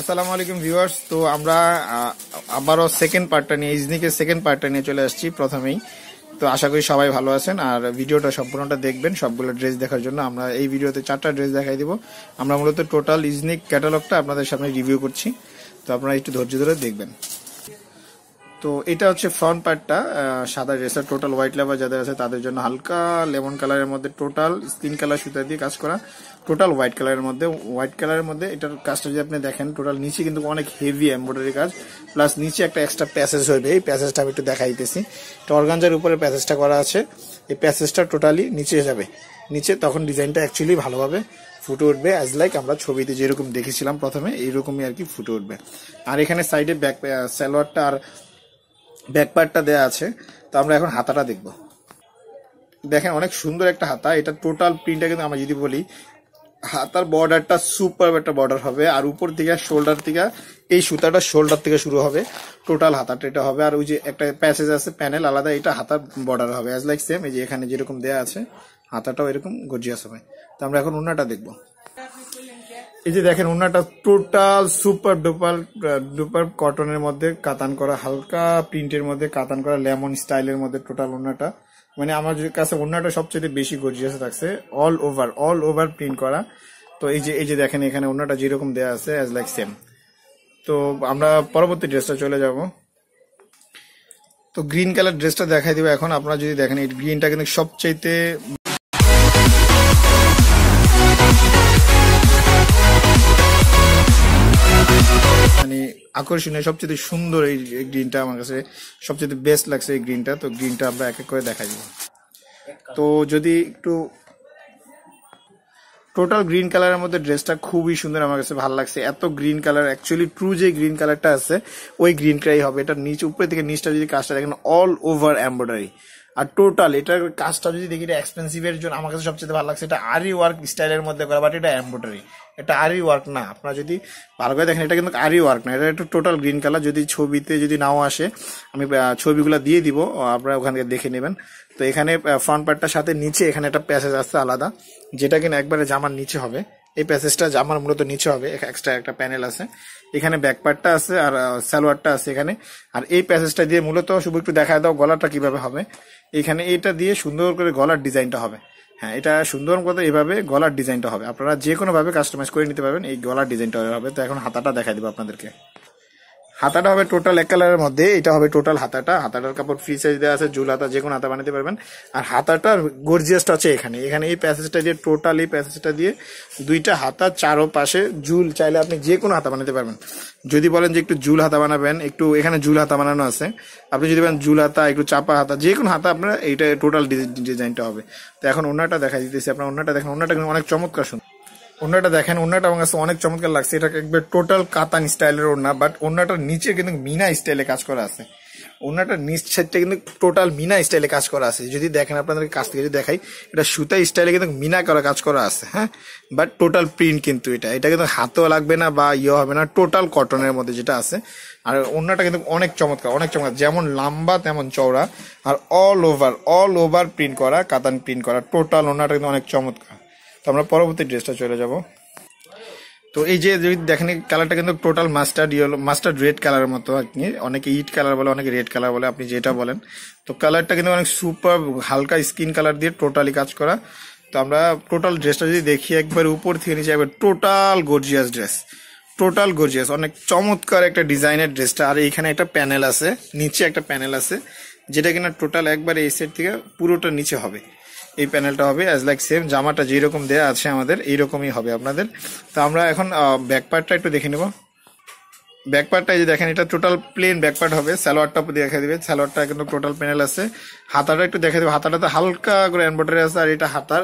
আসসালামু আলাইকুম ভিউয়ার্স তো আমরা আবারও সেকেন্ড পার্টটা নিয়ে ইজনিকের সেকেন্ড পার্টটা নিয়ে চলে আসছি প্রথমেই তো আশা করি সবাই ভালো আছেন আর ভিডিওটা সম্পূর্ণটা দেখবেন সবগুলো ড্রেস দেখার জন্য আমরা এই ভিডিওতে চারটা ড্রেস দেখাই দিব আমরা মূলত টোটাল ইজনিক ক্যাটালগটা আপনাদের সামনে রিভিউ করছি তো আপনারা একটু ধৈর্য ধরে দেখবেন তো এটা হচ্ছে ফ্রন্ট পার্টটা সাদা ড্রেসার টোটাল হোয়াইট লেভার যাদের আছে তাদের জন্য হালকা লেমন কালারের মধ্যে টোটাল স্কিন কালার সুতা দিয়ে কাজ করা টোটাল হোয়াইট কালারের মধ্যে হোয়াইট কালারের মধ্যে এটার কাজটা যদি আপনি দেখেন টোটাল নিচে কিন্তু অনেক হেভি এম্ব্রয়ডারি কাজ প্লাস নিচে একটা এক্সট্রা প্যাসেজ হবে এই প্যাসেজটা আমি একটু দেখাইতেছি দিতেছি অর্গানজার উপরে প্যাসেজটা করা আছে এই প্যাসেজটা টোটালি নিচে যাবে নিচে তখন ডিজাইনটা অ্যাকচুয়ালি ভালোভাবে ফুটে উঠবে অ্যাজ লাইক আমরা ছবিতে যেরকম দেখেছিলাম প্রথমে এইরকমই আর কি ফুটে উঠবে আর এখানে সাইডে ব্যাক স্যালোয়ারটা আর ব্যাকপার্টটা দেয়া আছে তো আমরা এখন হাতাটা দেখব দেখেন অনেক সুন্দর একটা হাতা এটা টোটাল প্রিন্টটা কিন্তু আমরা যদি বলি হাতার বর্ডারটা সুপার একটা বর্ডার হবে আর উপর থেকে শোল্ডার থেকে এই সুতাটা শোল্ডার থেকে শুরু হবে টোটাল হাতাটা এটা হবে আর ওই যে একটা প্যাসেজ আছে প্যানেল আলাদা এটা হাতার বর্ডার হবে অ্যাজ লাইক সেম এই যে এখানে যেরকম দেয়া আছে হাতাটাও এরকম গর্জিয়াস হবে তো আমরা এখন ওনাটা দেখবো এই যে দেখেন ওনাটা টোটাল সুপার ডুপার ডুপার কটনের মধ্যে কাতান করা হালকা প্রিন্টের মধ্যে কাতান করা লেমন স্টাইলের মধ্যে টোটাল ওনাটা মানে আমার কাছে ওনাটা সবচেয়ে বেশি গর্জিয়াস থাকছে all over all over print করা তো এই যে এই যে দেখেন এখানে ওনাটা যেরকম দেওয়া আছে অ্যাজ লাইক সেম তো আমরা পরবর্তী ড্রেসটা চলে যাব তো গ্রিন কালার ড্রেসটা দেখাই দেবো এখন আপনারা যদি দেখেন এই গ্রিনটা কিন্তু সবচাইতে আকর্ষণীয় সবচেয়ে সুন্দর এই গ্রিনটা আমার কাছে সবচেয়ে বেস্ট লাগছে এই গ্রিনটা তো গ্রিনটা আমরা এক এক করে দেখাই যাব তো যদি একটু টোটাল গ্রিন কালারের মধ্যে ড্রেসটা খুবই সুন্দর আমার কাছে ভালো লাগছে এত গ্রিন কালার অ্যাকচুয়ালি ট্রু যে গ্রিন কালারটা আছে ওই গ্রিন কালারই হবে এটা নিচ উপরে থেকে নিচটা যদি কাজটা দেখেন অল ওভার এম্ব্রয়ডারি আর টোটাল এটার কাজটা যদি দেখি এটা এক্সপেন্সিভের জন্য আমার কাছে সবচেয়ে ভালো লাগছে এটা আরি ওয়ার্ক স্টাইলের মধ্যে করা বাট এটা এম্ব্রয়ডারি এটা আরি ওয়ার্ক না আপনারা যদি ভালো করে দেখেন এটা কিন্তু আরি ওয়ার্ক না এটা একটু টোটাল গ্রিন কালার যদি ছবিতে যদি নাও আসে আমি ছবিগুলো দিয়ে দিব আপনারা ওখান থেকে দেখে নেবেন তো এখানে ফ্রন্ট পার্টটার সাথে নিচে এখানে একটা প্যাসেজ আসছে আলাদা যেটা কিনা একবারে জামার নিচে হবে এই প্যাসেজটা আমার মূলত নিচে হবে এক্সট্রা একটা প্যানেল আছে এখানে ব্যাকপার্টটা আছে আর সালোয়ারটা আছে এখানে আর এই প্যাসেজটা দিয়ে মূলত শুভ একটু দেখা দাও গলাটা কিভাবে হবে এখানে এটা দিয়ে সুন্দর করে গলার ডিজাইনটা হবে হ্যাঁ এটা সুন্দর কথা এভাবে গলার ডিজাইনটা হবে আপনারা যে কোনোভাবে কাস্টমাইজ করে নিতে পারবেন এই গলার ডিজাইনটা হবে তো এখন হাতাটা দেখা দেবো আপনাদেরকে হাতাটা হবে টোটাল এক কালারের মধ্যে এটা হবে টোটাল হাতাটা হাতাটার কাপড় ফ্রি সাইজ দেওয়া আছে জুল হাতা যে কোনো হাতা বানাতে পারবেন আর হাতাটা গর্জিয়াসটা আছে এখানে এখানে এই প্যাসেজটা দিয়ে টোটাল এই প্যাসেজটা দিয়ে দুইটা হাতা চারো পাশে জুল চাইলে আপনি যে কোনো হাতা বানাতে পারবেন যদি বলেন যে একটু জুল হাতা বানাবেন একটু এখানে জুল হাতা বানানো আছে আপনি যদি বলেন জুল হাতা একটু চাপা হাতা যে কোনো হাতা আপনার এইটা টোটাল ডিজাইনটা হবে তো এখন অন্যটা দেখা দিতেছি আপনার অন্যটা দেখেন অন্যটা অনেক চমৎকার শুনুন ওনাটা দেখেন ওনাটা আমার কাছে অনেক চমৎকার লাগছে এটা একবার টোটাল কাতান স্টাইলের ওনা বাট ওনাটার নিচে কিন্তু মিনা স্টাইলে কাজ করা আছে ওনাটার নিচ কিন্তু টোটাল মিনা স্টাইলে কাজ করা আছে যদি দেখেন আপনাদের কাছ থেকে যদি দেখাই এটা সুতা স্টাইলে কিন্তু মিনা করা কাজ করা আছে হ্যাঁ বাট টোটাল প্রিন্ট কিন্তু এটা এটা কিন্তু হাতেও লাগবে না বা ইয়ে হবে না টোটাল কটনের মধ্যে যেটা আছে আর ওনাটা কিন্তু অনেক চমৎকার অনেক চমৎকার যেমন লম্বা তেমন চওড়া আর all over all over print করা কাতান প্রিন্ট করা টোটাল ওনাটা কিন্তু অনেক চমৎকার তো আমরা পরবর্তী ড্রেসটা চলে যাব তো এই যে যদি দেখেন কালারটা কিন্তু total mustard yellow mustard red কালারের মতো আর অনেকে ইট কালার বলে অনেকে রেড কালার বলে আপনি যেটা বলেন তো কালারটা কিন্তু অনেক সুপার হালকা স্কিন কালার দিয়ে টোটালি কাজ করা তো আমরা টোটাল ড্রেসটা যদি দেখি একবার উপর থেকে নিচে একবার total gorgeous dress total gorgeous অনেক চমৎকার একটা ডিজাইনের ড্রেসটা আর এখানে একটা প্যানেল আছে নিচে একটা প্যানেল আছে যেটা কিনা টোটাল একবার এই সেট থেকে পুরোটা নিচে হবে এই প্যানেলটা হবে অ্যাজ লাইক সেম জামাটা যেরকম দেয়া আছে আমাদের এইরকমই হবে আপনাদের তো আমরা এখন ব্যাক পার্টটা একটু দেখে নেব ব্যাক পার্টটা যে দেখেন এটা টোটাল প্লেন ব্যাক পার্ট হবে স্যালোয়ারটা দেখা দেবে স্যালোয়ারটা কিন্তু টোটাল প্যানেল আছে হাতাটা একটু দেখা দেবে হাতাটা তো হালকা করে এমব্রয়ডারি আছে আর এটা হাতার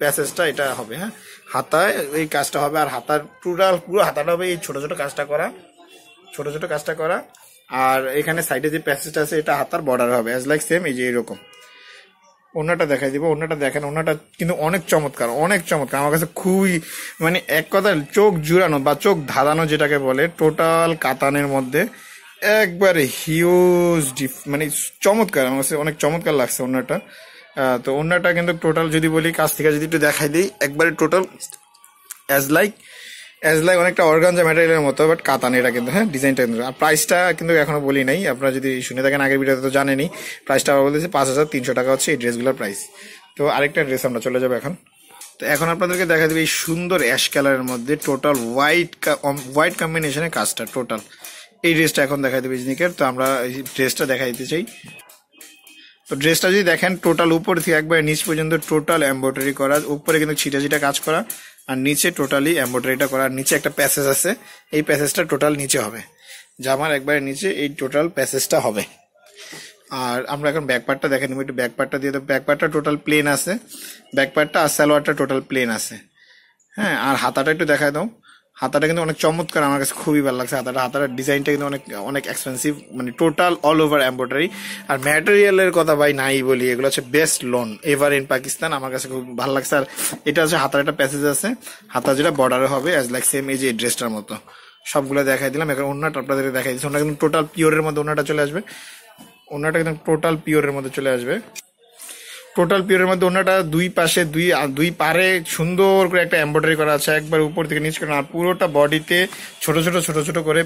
প্যাসেজটা এটা হবে হ্যাঁ হাতায় এই কাজটা হবে আর হাতার টোটাল পুরো হাতাটা হবে এই ছোটো ছোটো কাজটা করা ছোটো ছোটো কাজটা করা আর এখানে সাইডে যে প্যাসেজটা আছে এটা হাতার বর্ডার হবে অ্যাজ লাইক সেম এই যে এরকম ওনাটা দেখাই দিব ওনাটা দেখেন ওনাটা কিন্তু অনেক চমৎকার অনেক চমৎকার আমার কাছে খুবই মানে এক কথা চোখ জুড়ানো বা চোখ ধাঁধানো যেটাকে বলে টোটাল কাতানের মধ্যে একবারে হিউজ ডিফ মানে চমৎকার আমার কাছে অনেক চমৎকার লাগছে ওনাটা তো ওনাটা কিন্তু টোটাল যদি বলি কাছ থেকে যদি একটু দেখাই দিই একবারে total as like as like অনেকটা অর্গানজা ম্যাটেরিয়ালের মতো বাট কাতান এটা কিন্তু হ্যাঁ ডিজাইনটা কিন্তু আর প্রাইসটা কিন্তু এখনো বলি নাই আপনারা যদি শুনে থাকেন আগের ভিডিওতে তো জানেনি প্রাইসটা আবার বলতেছি পাঁচ হাজার তিনশো টাকা হচ্ছে এই ড্রেসগুলোর প্রাইস তো আরেকটা ড্রেস আমরা চলে যাবো এখন তো এখন আপনাদেরকে দেখা দেবে এই সুন্দর অ্যাশ কালারের মধ্যে টোটাল হোয়াইট হোয়াইট কম্বিনেশনের কাজটা টোটাল এই ড্রেসটা এখন দেখা দেবে জিনিকের তো আমরা এই ড্রেসটা দেখা দিতে চাই তো ড্রেসটা যদি দেখেন টোটাল উপর থেকে একবার নিচ পর্যন্ত টোটাল এম্ব্রয়ডারি করা উপরে কিন্তু ছিটা ছিটা কাজ করা আর নিচে টোটালি এম্ব্রয়ডারিটা করা নিচে একটা প্যাসেজ আছে এই প্যাসেজটা টোটাল নিচে হবে জামার একবারে নিচে এই টোটাল প্যাসেজটা হবে আর আমরা এখন পার্টটা দেখে নেব একটু পার্টটা দিয়ে দেবো ব্যাকপার্টটা টোটাল প্লেন আছে পার্টটা আর সালোয়ারটা টোটাল প্লেন আছে হ্যাঁ আর হাতাটা একটু দেখায় দাও হাতাটা কিন্তু অনেক চমৎকার আমার কাছে খুবই ভালো লাগছে হাতাটা হাতাটার ডিজাইনটা কিন্তু অনেক অনেক এক্সপেন্সিভ মানে টোটাল অল ওভার এম্ব্রয়ডারি আর ম্যাটেরিয়ালের কথা ভাই নাই বলি এগুলো হচ্ছে best lawn ever in Pakistan আমার কাছে খুব ভালো লাগছে আর এটা হচ্ছে হাতার একটা প্যাসেজ আছে হাতা যেটা বর্ডারে হবে অ্যাজ লাইক সেম এই যে ড্রেসটার মতো সবগুলো দেখাই দিলাম এখন অন্যটা আপনাদের দেখাই দিচ্ছি ওনার কিন্তু টোটাল পিওরের মধ্যে ওনাটা চলে আসবে ওনাটা কিন্তু টোটাল পিওরের মধ্যে চলে আসবে টোটাল পিওরের মধ্যে ওনাটা দুই পাশে দুই দুই পারে সুন্দর করে একটা এমব্রয়ডারি করা আছে একবার উপর থেকে নিচ করে আর পুরোটা বডিতে ছোট ছোট ছোট ছোট করে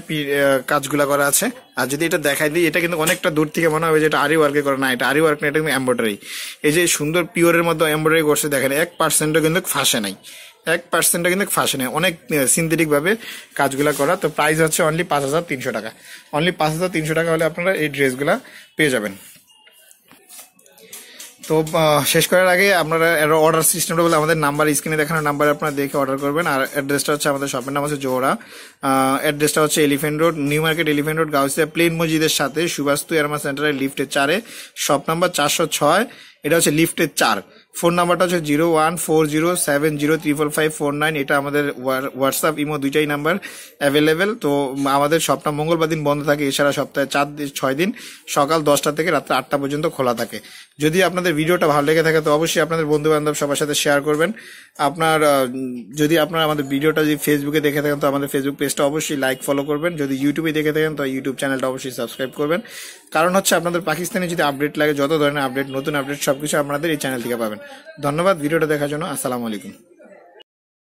কাজগুলা করা আছে আর যদি এটা দেখাই দিই এটা কিন্তু অনেকটা দূর থেকে মনে হবে যে এটা আরি ওয়ার্কে করা না এটা আরি ওয়ার্ক না এটা কিন্তু এমব্রয়ডারি এই যে সুন্দর পিওরের মধ্যে এমব্রয়ডারি করছে দেখেন এক পার্সেন্টও কিন্তু ফাঁসে নাই এক পার্সেন্টটা কিন্তু ফাঁসে নেয় অনেক সিনথেটিকভাবে কাজগুলো করা তো প্রাইস হচ্ছে অনলি পাঁচ হাজার তিনশো টাকা অনলি পাঁচ হাজার তিনশো টাকা হলে আপনারা এই ড্রেসগুলো পেয়ে যাবেন তো শেষ করার আগে আপনারা অর্ডার সিস্টেমটা বলে আমাদের নাম্বার স্ক্রিনে দেখানো নাম্বারে আপনারা দেখে অর্ডার করবেন আর অ্যাড্রেসটা হচ্ছে আমাদের শপের নাম হচ্ছে জোহরা অ্যাড্রেসটা হচ্ছে Elephant Road New Market Elephant Road Gausia প্লেন মসজিদের সাথে সুভাষ তুয়ারমা সেন্টারের লিফটের চারে শপ নাম্বার চারশো ছয় এটা হচ্ছে লিফটের চার ফোন নাম্বারটা হচ্ছে zero one four zero seven zero triple five four nine এটা আমাদের হোয়াটসঅ্যাপ ইমো দুইটাই নাম্বার অ্যাভেলেবেল তো আমাদের সবটা মঙ্গলবার দিন বন্ধ থাকে এছাড়া সপ্তাহে চার ছয় দিন সকাল দশটা থেকে রাত্রে আটটা পর্যন্ত খোলা থাকে যদি আপনাদের ভিডিওটা ভালো লেগে থাকে তো অবশ্যই আপনাদের বন্ধু বান্ধব সবার সাথে শেয়ার করবেন আপনার যদি আপনারা আমাদের ভিডিওটা যদি ফেসবুকে দেখে থাকেন তো আমাদের ফেসবুক পেজটা অবশ্যই লাইক ফলো করবেন যদি ইউটিউবে দেখে থাকেন তো ইউটিউব চ্যানেলটা অবশ্যই সাবস্ক্রাইব করবেন কারণ হচ্ছে আপনাদের পাকিস্তানে যদি আপডেট লাগে যত ধরনের আপডেট নতুন আপডেট সবকিছু আপনাদের এই চ্যানেল থেকে পাবেন ধন্যবাদ ভিডিওটা দেখার জন্য আসসালামু আলাইকুম